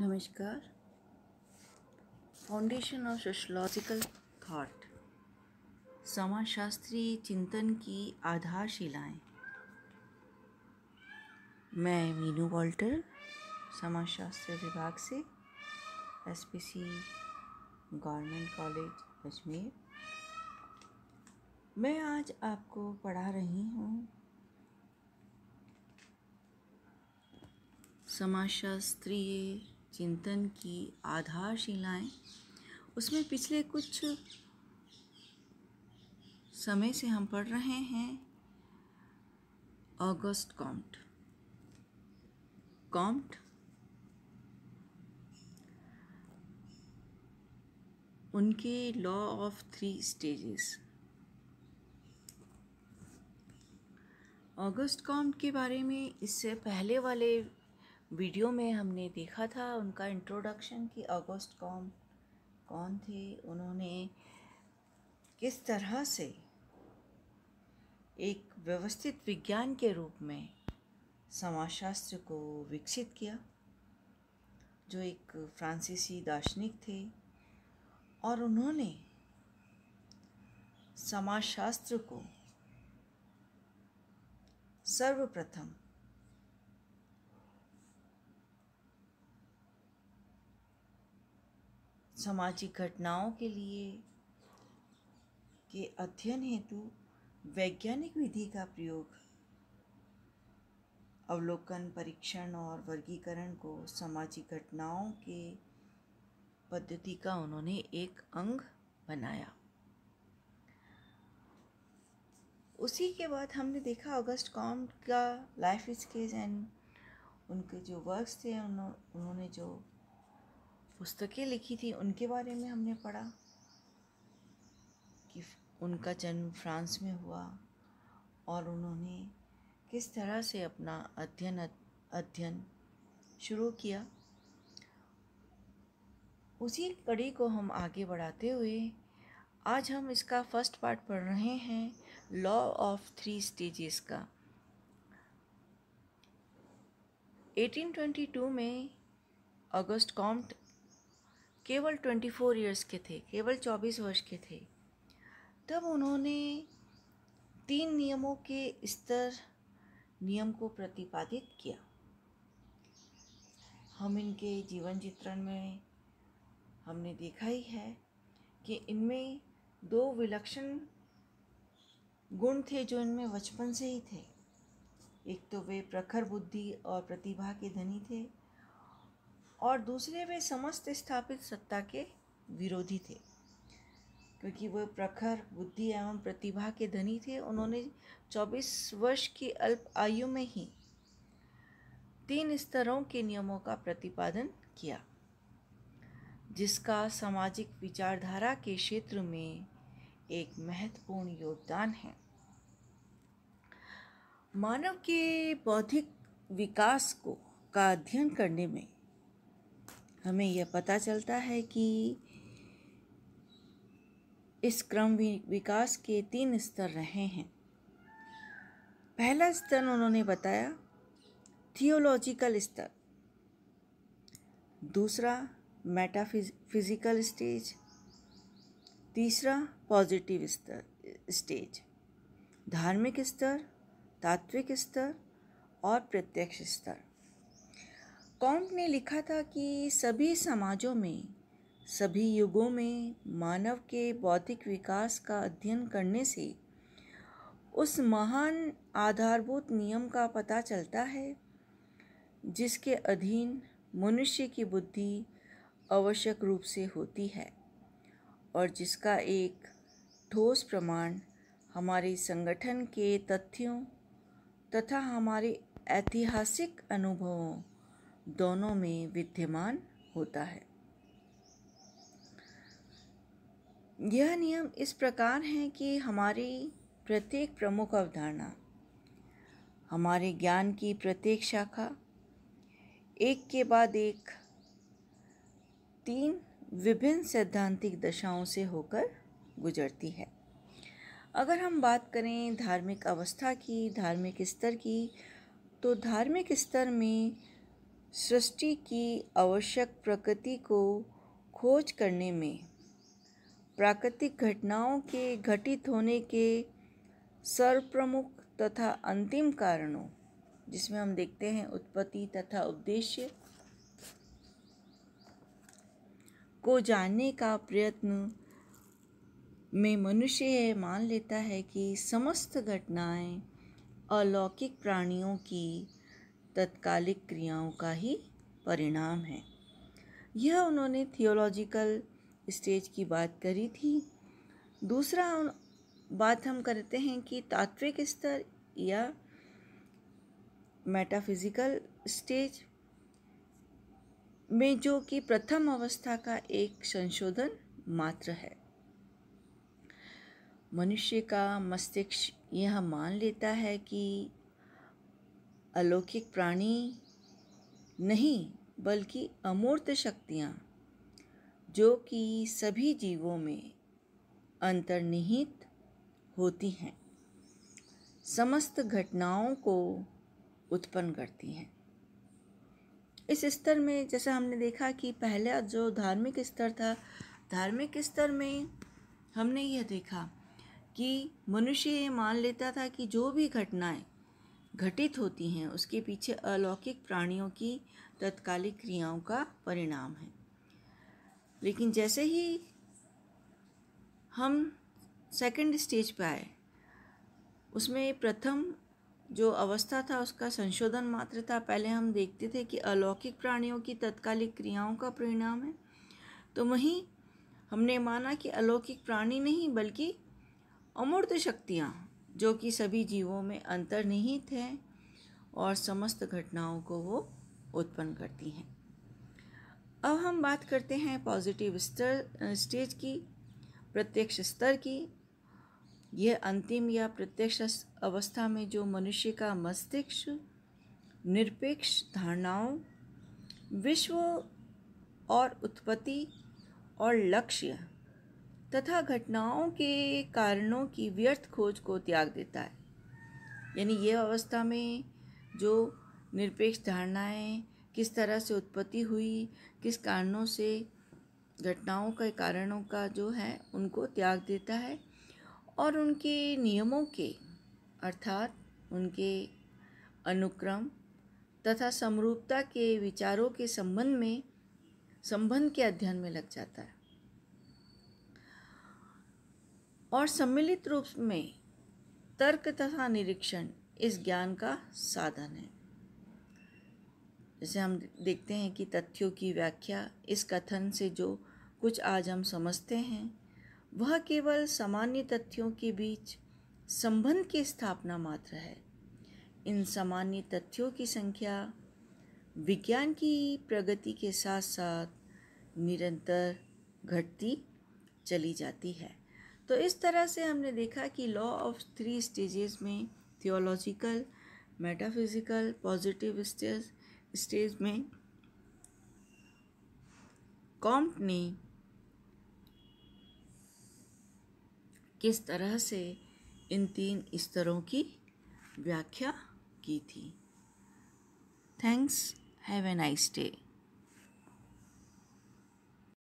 नमस्कार foundation of sociological thought समाजशास्त्रीय चिंतन की आधारशिलाएं मैं मीनू वॉल्टर समाजशास्त्र विभाग से एसपीसी गवर्नमेंट कॉलेज अजमेर मैं आज आपको पढ़ा रही हूँ समाजशास्त्रीय चिंतन की आधारशिलाएं उसमें पिछले कुछ समय से हम पढ़ रहे हैं ऑगस्ट कॉम्प्ट कॉम्प्ट उनके law of three stages Auguste Comte के बारे में इससे पहले वाले वीडियो में हमने देखा था उनका इंट्रोडक्शन कि अगस्त कॉम कौन थे उन्होंने किस तरह से एक व्यवस्थित विज्ञान के रूप में समाजशास्त्र को विकसित किया जो एक फ्रांसीसी दार्शनिक थे और उन्होंने समाजशास्त्र को सर्वप्रथम सामाजिक घटनाओं के लिए के अध्ययन हेतु वैज्ञानिक विधि का प्रयोग अवलोकन परीक्षण और वर्गीकरण को सामाजिक घटनाओं के पद्धति का उन्होंने एक अंग बनाया उसी के बाद हमने देखा अगस्त कॉम का लाइफ स्केज एंड उनके जो वर्क्स थे उन्होंने जो पुस्तकें लिखी थी उनके बारे में हमने पढ़ा कि उनका जन्म फ्रांस में हुआ और उन्होंने किस तरह से अपना अध्ययन अध्ययन शुरू किया उसी कड़ी को हम आगे बढ़ाते हुए आज हम इसका फर्स्ट पार्ट पढ़ रहे हैं लॉ ऑफ थ्री स्टेजेस का 1822 में अगस्त कॉम्ट केवल ट्वेंटी फोर ईयर्स के थे केवल चौबीस वर्ष के थे तब उन्होंने तीन नियमों के स्तर नियम को प्रतिपादित किया हम इनके जीवन चित्रण में हमने देखा ही है कि इनमें दो विलक्षण गुण थे जो इनमें बचपन से ही थे एक तो वे प्रखर बुद्धि और प्रतिभा के धनी थे और दूसरे वे समस्त स्थापित सत्ता के विरोधी थे क्योंकि वह प्रखर बुद्धि एवं प्रतिभा के धनी थे उन्होंने 24 वर्ष की अल्प आयु में ही तीन स्तरों के नियमों का प्रतिपादन किया जिसका सामाजिक विचारधारा के क्षेत्र में एक महत्वपूर्ण योगदान है मानव के बौद्धिक विकास को का अध्ययन करने में हमें यह पता चलता है कि इस क्रम विकास के तीन स्तर रहे हैं पहला स्तर उन्होंने बताया थियोलॉजिकल स्तर दूसरा मेटाफिजिकल स्टेज तीसरा पॉजिटिव स्तर स्टेज धार्मिक स्तर तात्विक स्तर और प्रत्यक्ष स्तर कॉन्ट ने लिखा था कि सभी समाजों में सभी युगों में मानव के बौद्धिक विकास का अध्ययन करने से उस महान आधारभूत नियम का पता चलता है जिसके अधीन मनुष्य की बुद्धि आवश्यक रूप से होती है और जिसका एक ठोस प्रमाण हमारे संगठन के तथ्यों तथा हमारे ऐतिहासिक अनुभवों दोनों में विद्यमान होता है यह नियम इस प्रकार है कि हमारी प्रत्येक प्रमुख अवधारणा हमारे ज्ञान की प्रत्येक शाखा एक के बाद एक तीन विभिन्न सैद्धांतिक दशाओं से होकर गुजरती है अगर हम बात करें धार्मिक अवस्था की धार्मिक स्तर की तो धार्मिक स्तर में सृष्टि की आवश्यक प्रकृति को खोज करने में प्राकृतिक घटनाओं के घटित होने के सर्वप्रमुख तथा अंतिम कारणों जिसमें हम देखते हैं उत्पत्ति तथा उद्देश्य को जानने का प्रयत्न में मनुष्य यह मान लेता है कि समस्त घटनाएं अलौकिक प्राणियों की तत्कालिक क्रियाओं का ही परिणाम है यह उन्होंने थियोलॉजिकल स्टेज की बात करी थी दूसरा बात हम करते हैं कि तात्विक स्तर या मेटाफिजिकल स्टेज में जो कि प्रथम अवस्था का एक संशोधन मात्र है मनुष्य का मस्तिष्क यह मान लेता है कि अलौकिक प्राणी नहीं बल्कि अमूर्त शक्तियाँ जो कि सभी जीवों में अंतर्निहित होती हैं समस्त घटनाओं को उत्पन्न करती हैं इस स्तर में जैसा हमने देखा कि पहला जो धार्मिक स्तर था धार्मिक स्तर में हमने यह देखा कि मनुष्य ये मान लेता था कि जो भी घटनाएं घटित होती हैं उसके पीछे अलौकिक प्राणियों की तत्कालिक क्रियाओं का परिणाम है लेकिन जैसे ही हम सेकंड स्टेज पर आए उसमें प्रथम जो अवस्था था उसका संशोधन मात्र था पहले हम देखते थे कि अलौकिक प्राणियों की तत्कालिक क्रियाओं का परिणाम है तो वहीं हमने माना कि अलौकिक प्राणी नहीं बल्कि अमूर्त शक्तियाँ जो कि सभी जीवों में अंतर्निहित हैं और समस्त घटनाओं को वो उत्पन्न करती हैं अब हम बात करते हैं पॉजिटिव स्तर स्टेज की प्रत्यक्ष स्तर की यह अंतिम या प्रत्यक्ष अवस्था में जो मनुष्य का मस्तिष्क निरपेक्ष धारणाओं विश्व और उत्पत्ति और लक्ष्य तथा घटनाओं के कारणों की व्यर्थ खोज को त्याग देता है यानी यह अवस्था में जो निरपेक्ष धारणाएं किस तरह से उत्पत्ति हुई किस कारणों से घटनाओं के कारणों का जो है उनको त्याग देता है और उनके नियमों के अर्थात उनके अनुक्रम तथा समरूपता के विचारों के संबंध में संबंध के अध्ययन में लग जाता है और सम्मिलित रूप में तर्क तथा निरीक्षण इस ज्ञान का साधन है जैसे हम देखते हैं कि तथ्यों की व्याख्या इस कथन से जो कुछ आज हम समझते हैं वह केवल सामान्य तथ्यों के बीच संबंध की स्थापना मात्र है इन सामान्य तथ्यों की संख्या विज्ञान की प्रगति के साथ साथ निरंतर घटती चली जाती है तो इस तरह से हमने देखा कि लॉ ऑफ थ्री स्टेजेस में theological metaphysical positive stage stage में कॉम्ट ने किस तरह से इन तीन स्तरों की व्याख्या की थी thanks have a nice day